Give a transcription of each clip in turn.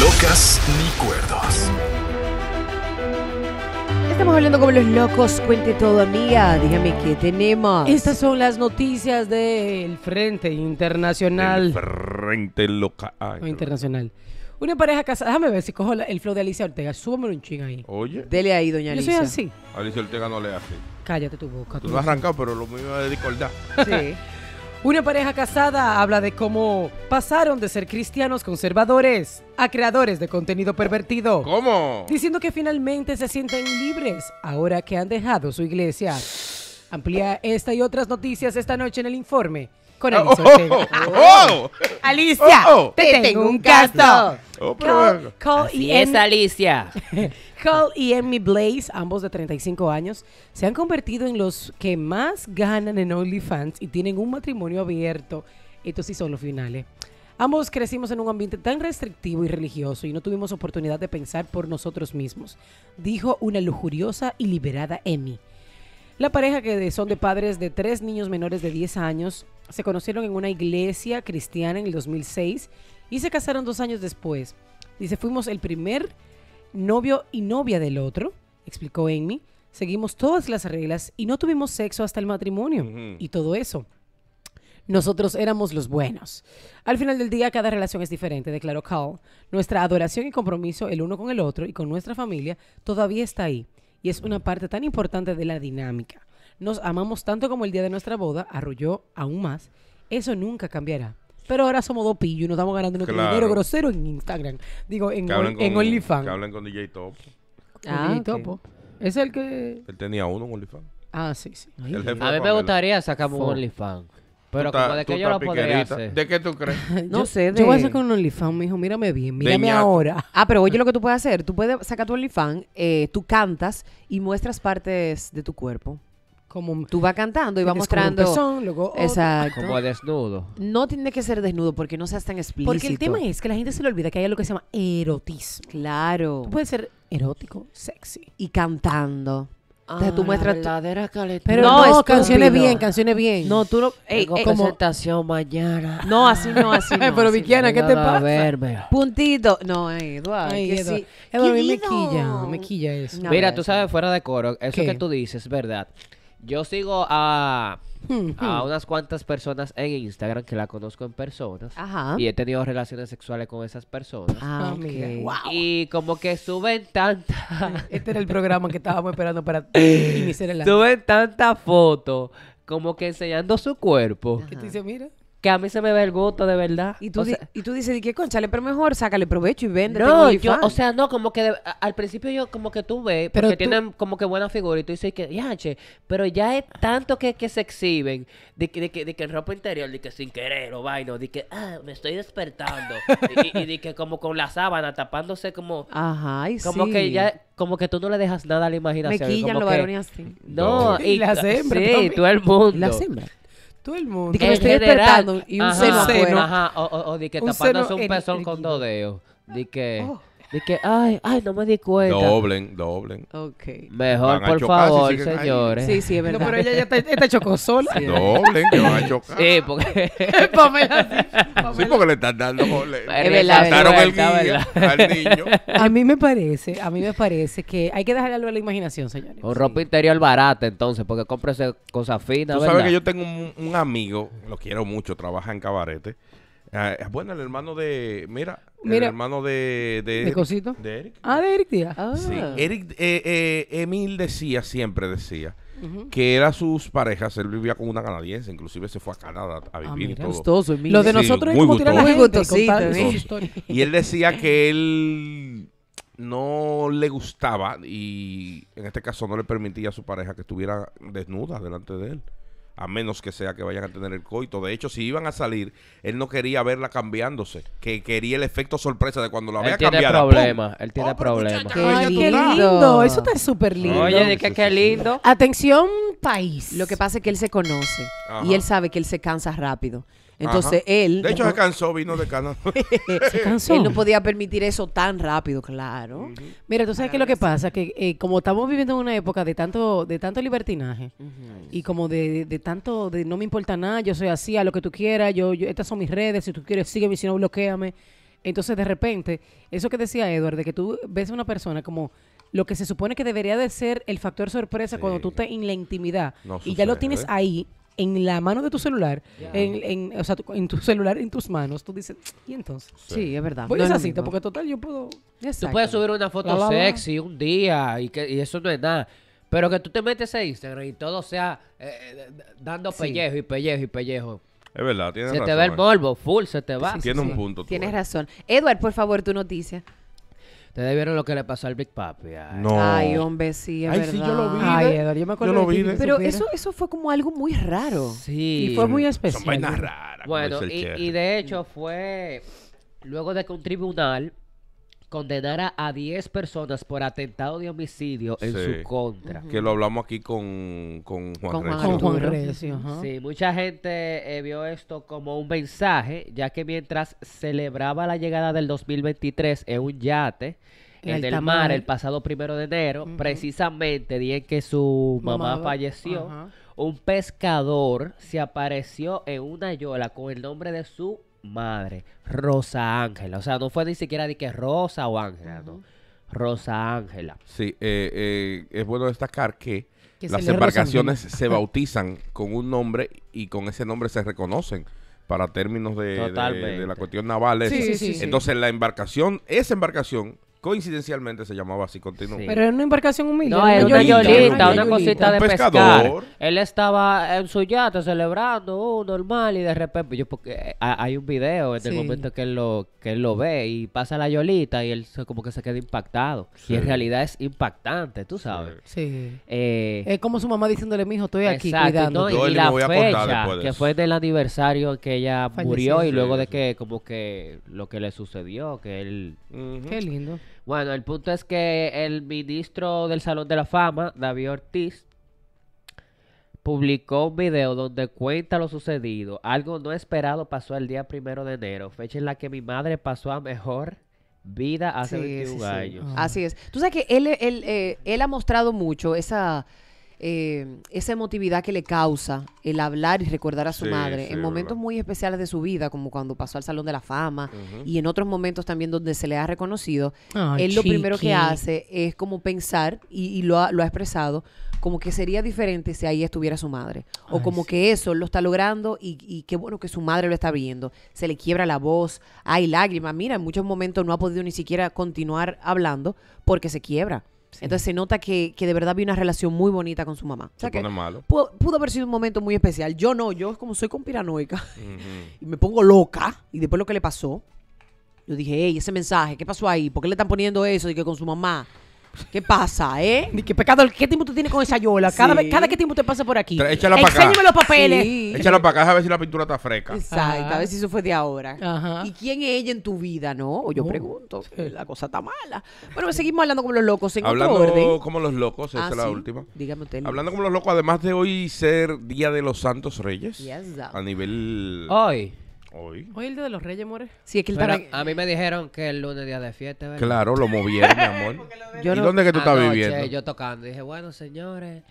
locas ni cuerdos. Estamos hablando como los locos. Cuente todo, amiga. Dígame qué tenemos. Estas son las noticias del Frente Internacional. frente loca. internacional. Una pareja casada. Déjame ver si cojo el flow de Alicia Ortega. Súbame un ching ahí. Oye, Dele ahí, doña Yo soy Alicia. así. Alicia Ortega no le hace. Cállate tu boca. Tú tú. lo has arrancado, pero lo mío es de discordar. Sí. Una pareja casada habla de cómo pasaron de ser cristianos conservadores a creadores de contenido pervertido. ¿Cómo? Diciendo que finalmente se sienten libres ahora que han dejado su iglesia. Amplía esta y otras noticias esta noche en el informe con ah, oh, oh, ah, oh, Alicia Oh, Alicia, te, tengo un caso. y es, Alicia. Cole y Emmy Blaze, ambos de 35 años, se han convertido en los que más ganan en OnlyFans y tienen un matrimonio abierto. Estos sí son los finales. Ambos crecimos en un ambiente tan restrictivo y religioso y no tuvimos oportunidad de pensar por nosotros mismos, dijo una lujuriosa y liberada Emmy. La pareja, que son de padres de tres niños menores de 10 años, se conocieron en una iglesia cristiana en el 2006 y se casaron dos años después. Dice, fuimos el primer novio y novia del otro, explicó Amy. Seguimos todas las reglas y no tuvimos sexo hasta el matrimonio y todo eso. Nosotros éramos los buenos. Al final del día, cada relación es diferente, declaró Carl. Nuestra adoración y compromiso el uno con el otro y con nuestra familia todavía está ahí. Y es una parte tan importante de la dinámica. Nos amamos tanto como el día de nuestra boda, Arrolló aún más. Eso nunca cambiará. Pero ahora somos dos pillos y nos estamos ganando nuestro dinero grosero en Instagram. Digo, en, OnlyFans. Que hablan con DJ Topo. Ah, DJ Topo. Es el que... Él tenía uno en OnlyFans. Ah, sí, sí. a mí me gustaría sacar un OnlyFans. Pero como de que yo lo podría hacer. ¿De qué tú crees? no sé. Yo voy a sacar un OnlyFans, mijo mírame bien, mírame ahora. Ah, pero oye lo que tú puedes hacer. Tú puedes sacar tu OnlyFans, eh, tú cantas y muestras partes de tu cuerpo. Como tú vas cantando y vas mostrando. Como luego exacto. Como desnudo. No tiene que ser desnudo porque no seas tan explícito. Porque el tema es que la gente se le olvida que hay algo que se llama erotismo. Claro. Tú puedes ser erótico, sexy. Y cantando. Entonces tú ah, muestras. Pero no, no canciones bien, canciones bien. No, tú no. Ey, eh, eh, presentación mañana. No, así no, así no. Pero Vickiana, ¿qué te pasa? Verme. Puntito. No, Eduardo. Ay, que Eduardo. Sí. Eduardo a mí me quilla, eso. Mira, tú sabes, fuera de coro, eso que tú dices, ¿verdad? Yo sigo a, a unas cuantas personas en Instagram que la conozco en personas. Y he tenido relaciones sexuales con esas personas. Ah, ah, y como que suben tanta... Este era el programa que estábamos esperando para iniciar el Suben tanta foto como que enseñando su cuerpo. ¿Qué te dice, mira? que a mí se me ve el gusto, de verdad. Y tú, y tú dices, ¿qué conchale? Pero mejor sácale provecho y vende. No, yo, o sea, no, como que al principio yo como que tú ves, porque tienen como que buena figura y tú dices que, ya, che, pero ya es tanto que, que se exhiben de que, de, en ropa interior, de que sin querer o vaino, de que, ah, me estoy despertando. y, de que como con la sábana tapándose como... Ajá, y Como que ya, como que tú no le dejas nada a la imaginación. Me quillan los varones así. No, y, la las hembras Sí, todo el mundo. Las hembras. Todo el mundo. De que me estoy despertando y un ajá, seno, afuera. Ajá, o, o, o que tapándose un pezón con dos dedos. Di que... Oh. De que, ay, ay, no me di cuenta. Doblen, doblen. Ok. Mejor, por favor, señores. Sí, sí, es No, verdad. pero ella ya está, chocó sola. Doblen, que van a chocar. Sí, porque... sí. porque le están dando. goles. el al niño. A mí me parece, a mí me parece que hay que dejarle algo a la imaginación, señores. O ropa interior barata, entonces, porque cómprese cosas finas, Tú sabes que yo tengo un, amigo, lo quiero mucho, trabaja en cabarete. Ah, bueno, el hermano de. Mira, el hermano de, de, Cosito? De Eric. Ah, de Eric Díaz. Ah. Sí. Eric, eh, eh, Emil decía, siempre decía, que era sus parejas. Él vivía con una canadiense, inclusive se fue a Canadá a ah, vivir y todo. Gustoso, Lo de nosotros es como tirar la Y él decía que él no le gustaba y en este caso no le permitía a su pareja que estuviera desnuda delante de él a menos que sea que vayan a tener el coito. De hecho, si iban a salir, él no quería verla cambiándose, que quería el efecto sorpresa de cuando la vea él tiene oh, problemas, él tiene problemas. Qué lindo, eso está súper lindo. Oye, que qué lindo. Atención, país. Lo que pasa es que él se conoce y él sabe que él se cansa rápido. Entonces él. De hecho, se cansó, vino de Canadá. se cansó. Él no podía permitir eso tan rápido, claro. Mira, tú sabes qué lo que pasa, que eh, como estamos viviendo en una época de tanto, de tanto libertinaje y como de, de, tanto de no me importa nada, yo soy así, a lo que tú quieras, yo, yo estas son mis redes, si tú quieres sígueme, si no bloqueame. Entonces, de repente, eso que decía Edward, de que tú ves a una persona como lo que se supone que debería de ser el factor sorpresa cuando tú estás en la intimidad y ya lo tienes ahí en la mano de tu celular, en, en, o sea, en tu celular, en tus manos, tú dices, ¿y entonces? Sí, es verdad. Voy a esa cita porque total yo puedo... Tú puedes subir una foto sexy un día y, que, y eso no es nada. Pero que tú te metes a Instagram y todo sea eh, eh, dando pellejo y pellejo y pellejo. Es verdad, tienes razón. Se te ve el eh. morbo, full, se te va. un punto. Tienes razón. Edward, por favor, tu noticia. Ustedes vieron lo que le pasó al Big Papi. Ay, no. Ay, hombre, sí, es Ay, sí, yo lo vi. Ay, yo me acuerdo yo lo vi. Pero eso, eso fue como algo muy raro. Sí. Y fue muy especial. Son vainas raras. Bueno, y de hecho fue luego de que un tribunal condenara a 10 personas por atentado de homicidio en su contra. Que lo hablamos aquí con, con Juan con Recio. Sí, mucha gente eh, vio esto como un mensaje, ya que mientras celebraba la llegada del 2023 en un yate, en el mar el pasado primero de enero, precisamente día en que su mamá, falleció, un pescador se apareció en una yola con el nombre de su madre, Rosa Ángela. O sea, no fue ni siquiera de que Rosa o Ángela, no. Rosa Ángela. Sí, eh, eh, es bueno destacar que, las embarcaciones se bautizan con un nombre y con ese nombre se reconocen para términos de, la cuestión naval. Entonces la embarcación, esa embarcación coincidencialmente se llamaba así, continuamente Pero era una embarcación humilde. No, era una yolita, una, cosita de pescador. Él estaba en su yate celebrando, uh, normal, y de repente, yo porque eh, hay un video en el momento que él lo que lo ve y pasa la yolita y él como que se queda impactado. Y en realidad es impactante, tú sabes. Sí. Eh, es como su mamá diciéndole, mijo, estoy aquí cuidando. y, la fecha, que fue del aniversario que ella murió y luego de que como que lo que le sucedió, que él... Qué lindo. Bueno, el punto es que el ministro del Salón de la Fama, David Ortiz, publicó un video donde cuenta lo sucedido. Algo no esperado pasó el día primero de enero, fecha en la que mi madre pasó a mejor vida hace años. Así es. Tú sabes que él, él, eh, él ha mostrado mucho esa Em, esa emotividad que le causa el hablar y recordar a su madre en momentos muy especiales de su vida, como cuando pasó al Salón de la Fama y en otros momentos también donde se le ha reconocido, él lo primero que hace es como pensar, y, lo, ha, lo, ha, expresado, como que sería diferente si ahí estuviera su madre, o como que eso lo está logrando y, y qué bueno que su madre lo está viendo, se le quiebra la voz, hay lágrimas, mira, en muchos momentos no ha podido ni siquiera continuar hablando porque se quiebra. Entonces se nota que, de verdad vi una relación muy bonita con su mamá. O sea, que Pudo, haber sido un momento muy especial. Yo no, yo como soy con y me pongo loca y después lo que le pasó, yo dije, hey, ese mensaje, ¿qué pasó ahí? ¿Por qué le están poniendo eso? Y que con su mamá. ¿Qué pasa, eh? ¿Qué pecado? ¿Qué tiempo tú tienes con esa yola? Cada, vez, cada qué tiempo te pasa por aquí. Échala para acá. los papeles. Sí. para acá a ver si la pintura está fresca. Exacto, a ver si eso fue de ahora. Ajá. ¿Y quién es ella en tu vida, no? yo pregunto. La cosa está mala. Bueno, seguimos hablando como los locos. En hablando como los locos, esa ah, es la última. Dígame usted. Hablando como los locos, además de hoy ser Día de los Santos Reyes. a nivel... Hoy. Hoy. el de los Reyes, More. Sí, es que a mí me dijeron que el lunes día de fiesta, Claro, lo movieron, mi amor. ¿Y dónde que tú estás viviendo? Yo tocando. Dije, bueno, señores,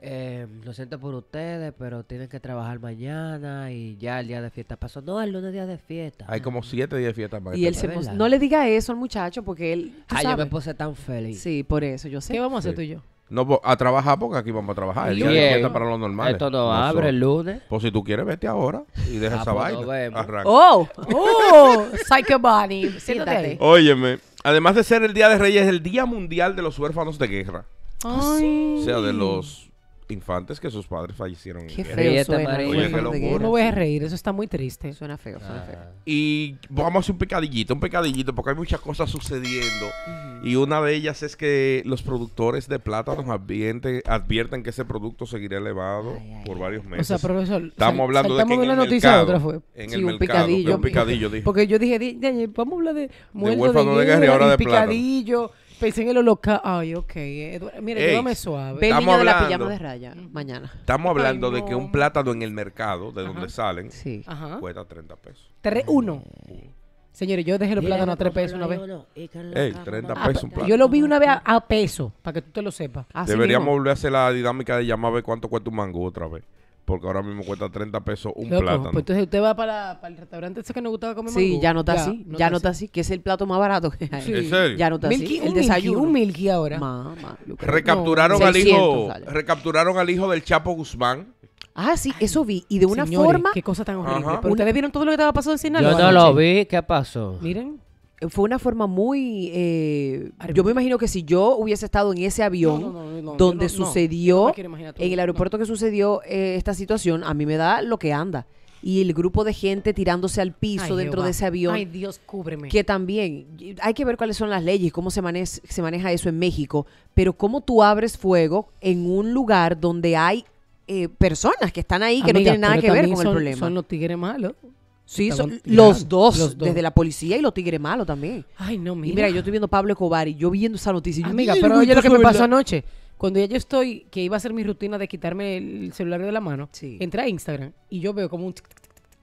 em, lo siento por ustedes, pero tienen que trabajar mañana y ya el día de fiesta pasó. No, el lunes día de fiesta. Hay como siete días de fiesta Y él se No le diga eso al muchacho porque él. Ay, ah, yo me puse tan feliz. Sí, por eso, yo sé. ¿Qué vamos a hacer tú y yo? No, a trabajar porque aquí vamos a trabajar. El día de fiesta para los normales. Esto no, abre el lunes. Pues si tú quieres, vete ahora y deja ah, esa pues vaina. Oh, oh, Psycho Bunny. Siéntate Óyeme, además de ser el Día de Reyes, es el Día Mundial de los Huérfanos de Guerra. Ay. O sea, de los infantes que sus padres fallecieron. Qué feo voy a reír, eso está muy triste. Suena feo, suena ah. feo. Y vamos a hacer un picadillito, un picadillito, porque hay muchas cosas sucediendo. Y una de ellas es que los productores de plátanos advierten, que ese producto seguirá elevado por varios meses. O sea, profesor, estamos hablando de que en el una noticia otra fue. un picadillo. Porque yo dije, vamos a hablar de muerto de, de de picadillo. Pensé en el holocausto. Ay, ok. Mire, Ey, suave. Ven, niño de la pijama de raya. Mm. Mañana. Estamos hablando de que un plátano en el mercado, de donde salen, cuesta 30 pesos. uno. Señores, yo dejé los plátanos a 3 pesos una vez. Ey, 30 pesos un plátano. Yo lo vi una vez a, peso, para que tú te lo sepas. Deberíamos volver a hacer la dinámica de llamar a ver cuánto cuesta un mango otra vez porque ahora mismo cuesta 30 pesos un Loco, Pues entonces usted va para, para el restaurante ese que nos gustaba comer Sí, ya no está así, ya no está así. que es el plato más barato que hay. Sí. ¿En serio? Ya no está así, el desayuno. Milky, un milky ahora. Mamá, recapturaron al hijo, recapturaron al hijo del Chapo Guzmán. Ah, sí, eso vi. Y de una Señores, forma... qué cosa tan horrible. ustedes vieron todo lo que estaba pasando en Sinaloa. Yo no lo vi. ¿Qué pasó? Miren fue una forma muy... Eh, yo me imagino que si yo hubiese estado en ese avión donde sucedió, en el aeropuerto que sucedió eh, esta situación, a mí me da lo que anda. Y el grupo de gente tirándose al piso dentro de ese avión. Ay, Dios, cúbreme. Que también hay que ver cuáles son las leyes, cómo se, maneja, eso en México, pero cómo tú abres fuego en un lugar donde hay eh, personas que están ahí que no tienen nada que ver con el problema. Son los tigres malos. Sí, son los, dos, desde la policía y los tigre malo también. Ay, no, mira. mira, yo estoy viendo Pablo Escobar y yo viendo esa noticia. Yo, Amiga, pero oye lo que me pasó anoche. Cuando ya yo estoy, que iba a ser mi rutina de quitarme el celular de la mano, entra entré a Instagram y yo veo como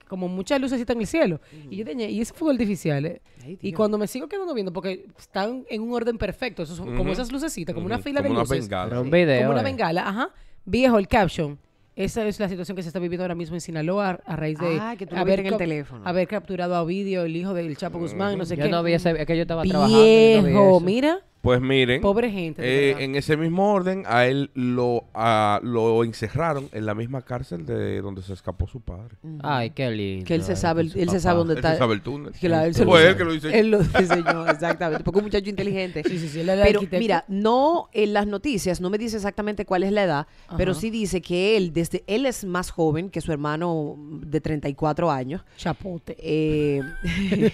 como muchas luces en el cielo. Mm. Y yo tenía, y es fue artificial, ¿eh? y cuando me sigo quedando viendo, porque están en un orden perfecto, como esas lucecitas, como una fila de luces. Una bengala. Como una eh. bengala, ajá. Viejo, el caption esa es la situación que se está viviendo ahora mismo en Sinaloa a, raíz de ah, haber, el teléfono. haber capturado a vídeo el hijo del Chapo Guzmán, no sé yo qué. No había que yo estaba trabajando. mira. Pues miren, Pobre gente, eh, en ese mismo orden, a él lo, a- lo encerraron en la misma cárcel de donde se escapó su padre. Ay, qué lindo. Que él se sabe, él se sabe dónde está. se sabe el túnel. él él que lo diseñó Él lo diseñó, exactamente. Porque un muchacho inteligente. Sí, sí, sí, él era Pero mira, no en las noticias, no me dice exactamente cuál es la edad, pero sí dice que él, desde él es más joven que su hermano de 34 años. Chapote. Eh,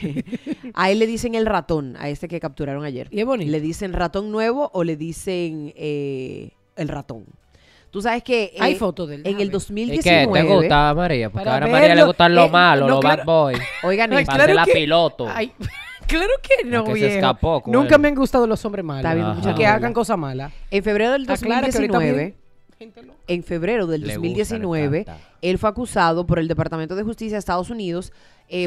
a él le dicen el ratón, a este que capturaron ayer. Y es bonito. Le dicen ratón nuevo o le dicen eh, el ratón. Tú sabes que eh, en el 2019. ¿Y qué te gustaba María? Porque ahora a María le gustan lo eh, malos, malo, los bad boys. Oigan, Ay, claro la piloto. claro que no, que se escapó, Nunca me han gustado los hombres malos. Está bien, que hagan cosas malas. En febrero del 2019. En febrero del 2019, él fue acusado por el Departamento de Justicia de Estados Unidos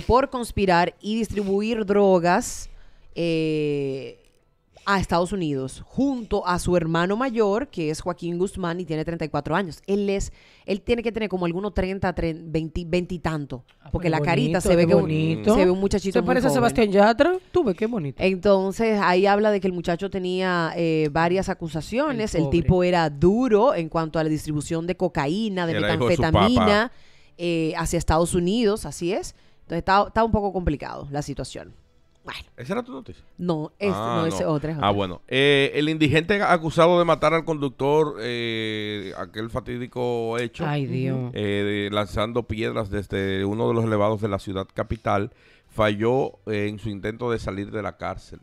por conspirar y distribuir drogas eh, a Estados Unidos junto a su hermano mayor, que es Joaquín Guzmán y tiene 34 años. Él es, él tiene que tener como algunos 30, 20, y tanto, porque la carita se ve que bonito. se ve un muchachito. ¿Te parece a Sebastián Yatra? Tú ves qué bonito. Entonces ahí habla de que el muchacho tenía eh, varias acusaciones. El, tipo era duro en cuanto a la distribución de cocaína, de metanfetamina eh, hacia Estados Unidos, así es. Entonces está, está un poco complicado la situación. Bueno. ¿Esa era tu noticia? No, ah, no, es otra. Ah, bueno. Eh, el indigente acusado de matar al conductor, eh, aquel fatídico hecho, eh, lanzando piedras desde uno de los elevados de la ciudad capital, falló en su intento de salir de la cárcel,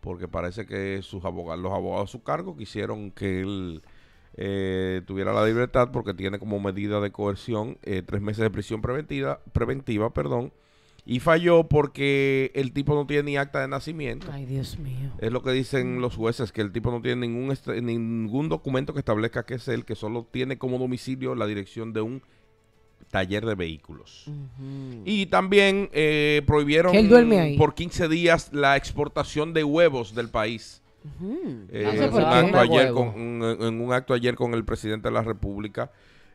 porque parece que sus abogados, los abogados a su cargo quisieron que él tuviera la libertad porque tiene como medida de coerción tres meses de prisión preventiva, preventiva perdón, y falló porque el tipo no tiene ni acta de nacimiento. Ay, Dios mío. Es lo que dicen mm. los jueces, que el tipo no tiene ningún, ningún documento que establezca que es él, que solo tiene como domicilio la dirección de un taller de vehículos. Y también eh, prohibieron por 15 días la exportación de huevos del país. en un acto ayer con el presidente de la República.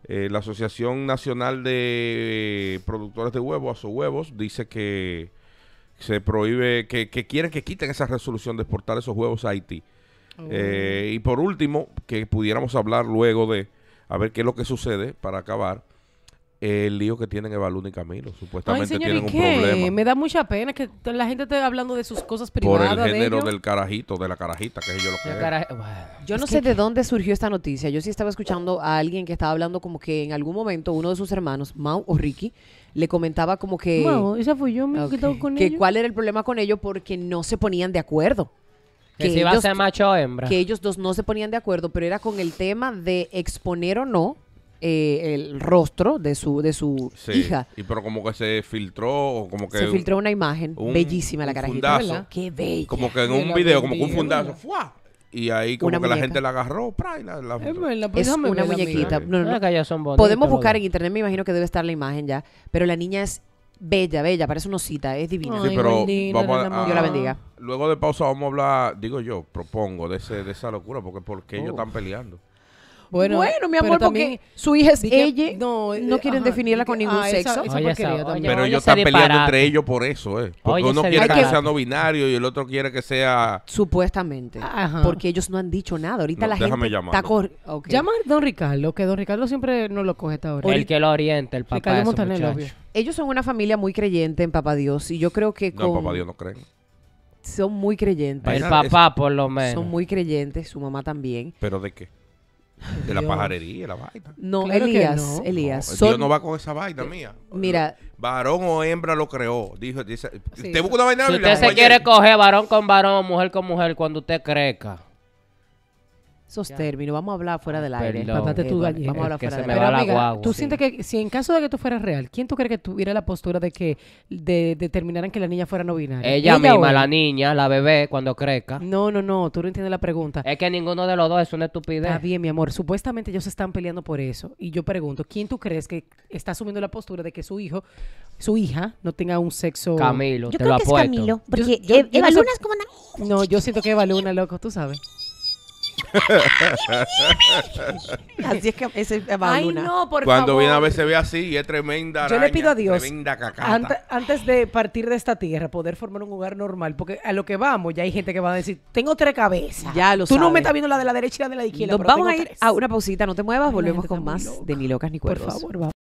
Eh, la Asociación Nacional de Productores de Huevos, sus Huevos, dice que se prohíbe, que, quieren que quiten esa resolución de exportar esos huevos a Haití. Eh, y por último, que pudiéramos hablar luego de, a ver qué es lo que sucede para acabar, el lío que tienen Evaluna y Camilo. Supuestamente tienen un problema. Me da mucha pena que la gente esté hablando de sus cosas privadas. Por el género del carajito, de la carajita, que es yo lo que. yo no sé de dónde surgió esta noticia. Yo sí estaba escuchando a alguien que estaba hablando como que en algún momento uno de sus hermanos, Mau o Ricky, le comentaba como que. Mau, esa fui yo, me okay. con Que cuál era el problema con ellos porque no se ponían de acuerdo. Que, se iba a ser macho o hembra. Que ellos dos no se ponían de acuerdo, pero era con el tema de exponer o no eh, el rostro de su de su hija. Y pero como que se filtró como que se filtró una imagen bellísima la carajita, ¿verdad? Qué bella. Como que en un video, como que un fundazo, Y ahí como que la gente la agarró, eh, pues es, una muñequita. Podemos buscar en internet, me imagino que debe estar la imagen ya, pero la niña es bella, bella, parece una cita, es divina. Ah, Dios la bendiga. Luego de pausa vamos a hablar, digo yo, propongo de ese de esa locura porque por qué ellos oh. están peleando. Bueno, mi amor, porque su hija es ella. Eh, no, quieren definirla con ningún ah, sexo. pero ellos están peleando entre ellos por eso, ¿eh? Porque uno quiere que sea no binario y el otro quiere que sea. Supuestamente. Porque ellos no han dicho nada. Ahorita la gente. Llamar, está Llama a Don Ricardo, que Don Ricardo siempre no lo coge esta hora. El que lo oriente, el papá. ellos son una familia muy creyente en Papá Dios y yo creo que con... Papá Dios no creen son muy creyentes. El papá, por lo menos. Son muy creyentes, su mamá también. ¿Pero de qué? De la pajarería, la vaina. No, Elías, Elías. Dios no va con esa vaina mía. Mira, Varón o hembra lo creó. Dijo, usted una vaina Si usted se quiere coger varón con varón, mujer con mujer, cuando usted crezca, esos términos, vamos a hablar fuera del aire. Perdón. tú, Vamos a hablar fuera del aire. Pero, amiga, ¿tú sientes que si en caso de que tú fueras real, quién tú crees que tuviera la postura de que determinaran que la niña fuera no binaria? Ella, misma, la niña, la bebé, cuando crezca. No, no, no, tú no entiendes la pregunta. Es que ninguno de los dos es una estupidez. Está bien, mi amor, supuestamente ellos se están peleando por eso. Y yo pregunto, ¿quién tú crees que está asumiendo la postura de que su hijo, su hija, no tenga un sexo... Camilo, yo te creo lo que es Camilo, porque Eva Luna es como una... No, yo siento que Eva Luna, loco, tú sabes. así es que ese Cuando viene a veces ve así y es tremenda Yo le pido a Dios, antes de partir de esta tierra, poder formar un hogar normal, porque a lo que vamos, ya hay gente que va a decir, tengo tres cabezas. Ya Tú no me estás viendo la de la derecha y la de la izquierda. vamos a ir a una pausita, no te muevas, volvemos con más de Ni Locas Ni Por favor, vamos.